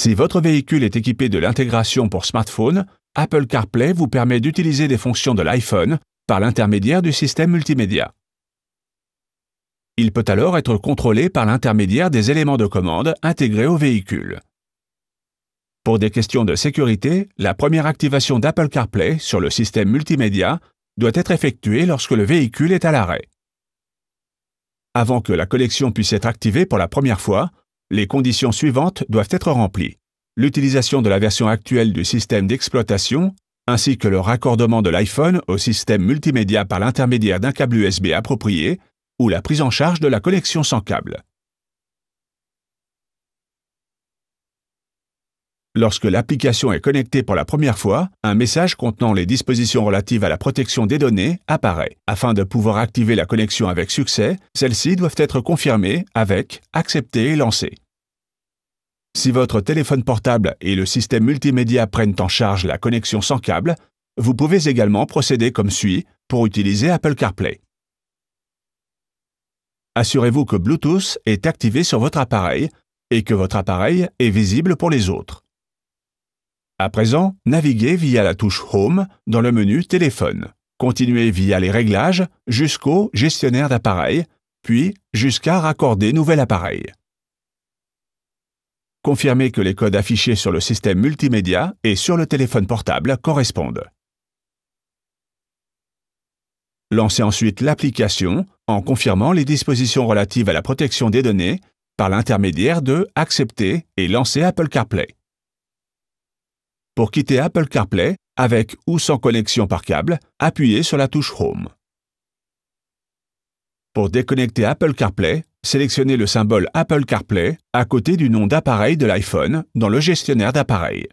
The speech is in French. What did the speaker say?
Si votre véhicule est équipé de l'intégration pour smartphone, Apple CarPlay vous permet d'utiliser des fonctions de l'iPhone par l'intermédiaire du système multimédia. Il peut alors être contrôlé par l'intermédiaire des éléments de commande intégrés au véhicule. Pour des questions de sécurité, la première activation d'Apple CarPlay sur le système multimédia doit être effectuée lorsque le véhicule est à l'arrêt. Avant que la collection puisse être activée pour la première fois, les conditions suivantes doivent être remplies. L'utilisation de la version actuelle du système d'exploitation, ainsi que le raccordement de l'iPhone au système multimédia par l'intermédiaire d'un câble USB approprié ou la prise en charge de la connexion sans câble. Lorsque l'application est connectée pour la première fois, un message contenant les dispositions relatives à la protection des données apparaît. Afin de pouvoir activer la connexion avec succès, celles-ci doivent être confirmées avec Accepter et lancer. Si votre téléphone portable et le système multimédia prennent en charge la connexion sans câble, vous pouvez également procéder comme suit pour utiliser Apple CarPlay. Assurez-vous que Bluetooth est activé sur votre appareil et que votre appareil est visible pour les autres. À présent, naviguez via la touche Home dans le menu Téléphone. Continuez via les réglages jusqu'au gestionnaire d'appareil, puis jusqu'à raccorder nouvel appareil. Confirmez que les codes affichés sur le système multimédia et sur le téléphone portable correspondent. Lancez ensuite l'application en confirmant les dispositions relatives à la protection des données par l'intermédiaire de Accepter et lancer Apple CarPlay. Pour quitter Apple CarPlay, avec ou sans connexion par câble, appuyez sur la touche Home. Pour déconnecter Apple CarPlay, sélectionnez le symbole Apple CarPlay à côté du nom d'appareil de l'iPhone dans le gestionnaire d'appareils.